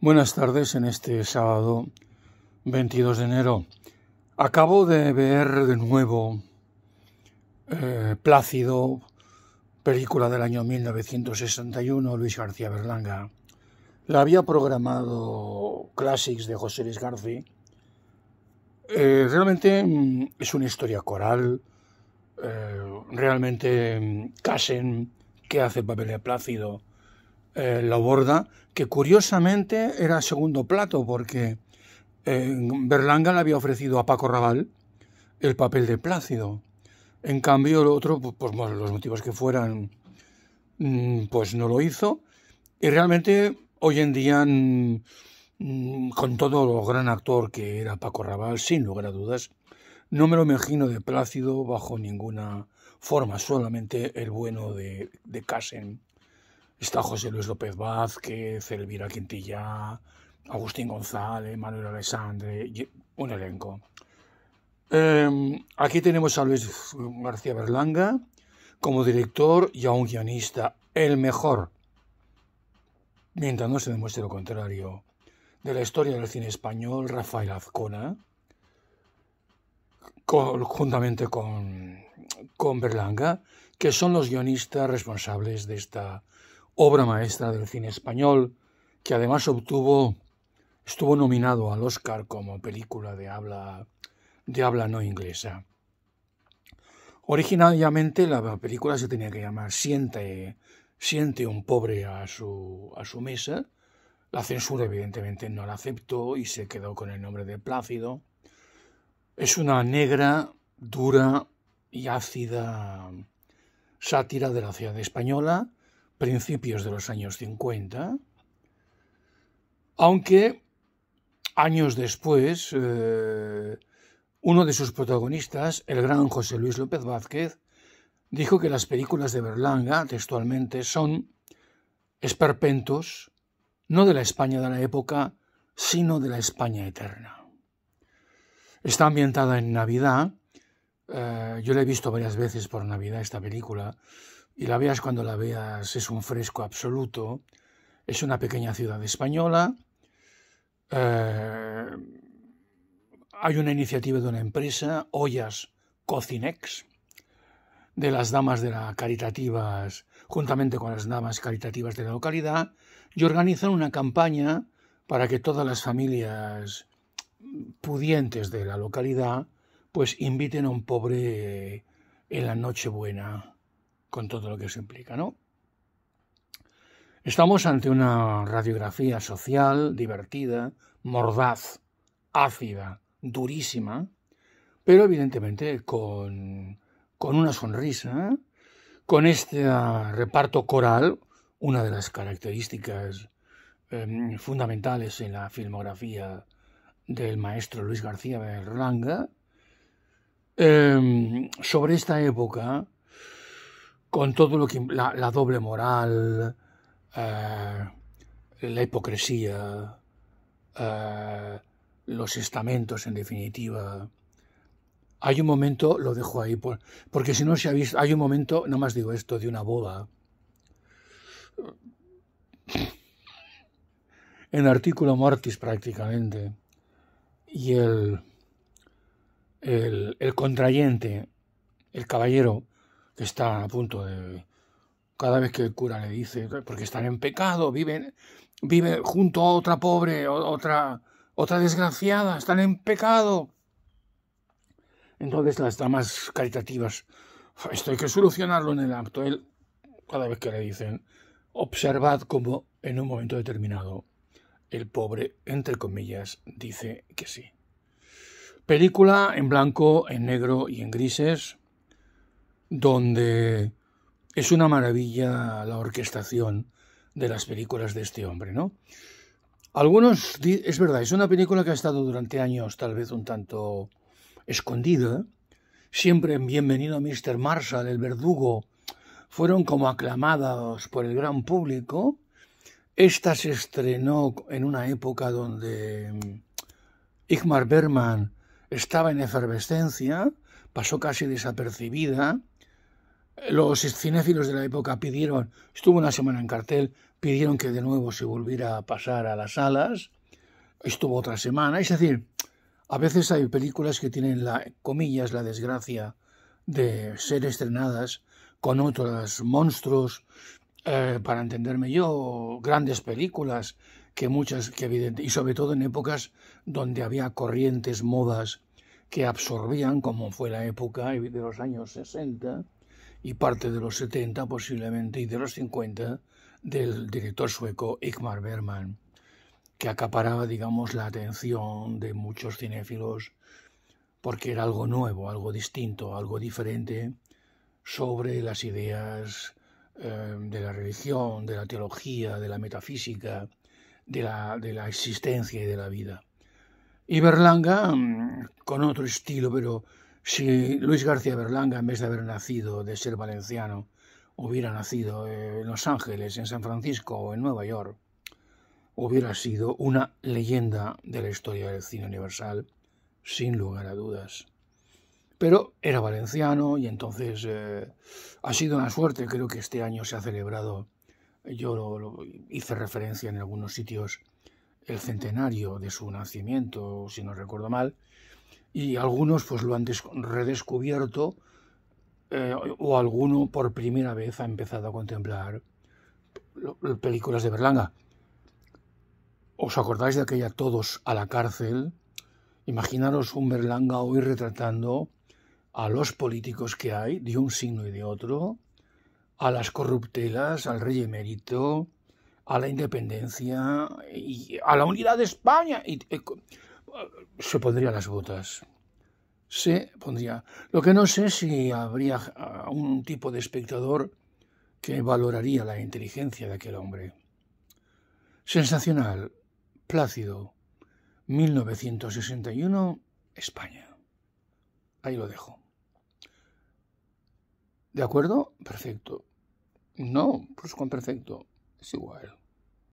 Buenas tardes en este sábado 22 de enero. Acabo de ver de nuevo eh, Plácido, película del año 1961, Luis García Berlanga. La había programado Classics de José Luis García. Eh, realmente mm, es una historia coral. Eh, realmente mm, Casen, que hace papel de Plácido, eh, la borda, que curiosamente era segundo plato, porque eh, Berlanga le había ofrecido a Paco Rabal el papel de Plácido. En cambio, el otro, pues, pues los motivos que fueran, mm, pues no lo hizo. Y realmente, hoy en día, mm, mm, con todo lo gran actor que era Paco Rabal sin lugar a dudas, no me lo imagino de Plácido bajo ninguna forma, solamente el bueno de, de Casen. Está José Luis López Vázquez, Elvira Quintilla, Agustín González, Manuel Alessandre, un elenco. Em, aquí tenemos a Luis García Berlanga como director y a un guionista, el mejor, mientras no se demuestre lo contrario, de la historia del cine español, Rafael Azcona, conjuntamente juntamente con, con Berlanga, que son los guionistas responsables de esta obra maestra del cine español, que además obtuvo estuvo nominado al Oscar como película de habla de habla no inglesa. Originalmente la película se tenía que llamar Siente siente un pobre a su a su mesa. La censura evidentemente no la aceptó y se quedó con el nombre de Plácido. Es una negra, dura y ácida sátira de la ciudad española principios de los años 50, aunque años después eh, uno de sus protagonistas, el gran José Luis López Vázquez, dijo que las películas de Berlanga, textualmente, son esperpentos, no de la España de la época, sino de la España eterna. Está ambientada en Navidad, eh, yo la he visto varias veces por Navidad esta película, y la veas cuando la veas, es un fresco absoluto. Es una pequeña ciudad española. Eh, hay una iniciativa de una empresa, Ollas Cocinex, de las damas de la caritativas, juntamente con las damas caritativas de la localidad, y organizan una campaña para que todas las familias pudientes de la localidad pues inviten a un pobre en la Nochebuena con todo lo que eso implica, ¿no? Estamos ante una radiografía social, divertida, mordaz, ácida, durísima, pero evidentemente con, con una sonrisa, ¿eh? con este ah, reparto coral, una de las características em, fundamentales en la filmografía del maestro Luis García Berlanga, em, sobre esta época con todo lo que la, doble moral, eh, la hipocresía, eh, los estamentos, en definitiva. Hay un momento, lo dejo ahí, por, porque si no se ha visto, hay un momento, no más digo esto, de una boda. En artículo mortis prácticamente. Y el, el contrayente, el caballero, que está a punto de... Cada vez que el cura le dice, porque están en pecado, viven, viven junto a otra pobre, otra, otra desgraciada, están en pecado. Entonces las damas caritativas, esto hay que solucionarlo en el acto. cada vez que le dicen, observad como en un momento determinado el pobre, entre comillas, dice que sí. Película en blanco, en negro y en grises donde es una maravilla la orquestación de las películas de este hombre, ¿no? Algunos, es verdad, es una película que ha estado durante años tal vez un tanto escondida. Siempre en Bienvenido a Mr. Marshall, el verdugo, fueron como aclamados por el gran público. Esta se estrenó en una época donde Igmar Berman estaba en efervescencia, pasó casi desapercibida los cinéfilos de la época pidieron, estuvo una semana en cartel, pidieron que de nuevo se volviera a pasar a las salas, estuvo otra semana, es decir, a veces hay películas que tienen la, comillas, la desgracia de ser estrenadas con otros monstruos, eh, para entenderme yo, grandes películas que muchas, que evidentemente y sobre todo en épocas donde había corrientes, modas que absorbían, como fue la época de los años sesenta, y parte de los 70 posiblemente y de los 50 del director sueco Igmar Berman, que acaparaba, digamos, la atención de muchos cinéfilos porque era algo nuevo, algo distinto, algo diferente sobre las ideas eh, de la religión, de la teología, de la metafísica, de la, de la existencia y de la vida. Y Berlanga, mm, con otro estilo, pero si Luis García Berlanga, en vez de haber nacido, de ser valenciano, hubiera nacido eh, en Los Ángeles, en San Francisco o en Nueva York, hubiera sido una leyenda de la historia del cine universal, sin lugar a dudas. Pero era valenciano y entonces eh, ha sido una suerte, creo que este año se ha celebrado, yo hice referencia en algunos sitios, el centenario de su nacimiento, si no recuerdo mal, y algunos pues lo han redescubierto eh, o alguno por primera vez ha empezado a contemplar películas de Berlanga. ¿Os acordáis de aquella Todos a la cárcel? Imaginaros un Berlanga hoy retratando a los políticos que hay, de un signo y de otro, a las corruptelas, al rey emérito, a la independencia y a la unidad de España. Eh, se pondría las botas. Se pondría. Lo que no sé si habría ah, un tipo de espectador que valoraría la inteligencia de aquel hombre. Sensacional, plácido, 1961, España. Ahí lo dejo. ¿De acuerdo? Perfecto. No, pues con perfecto. Es igual.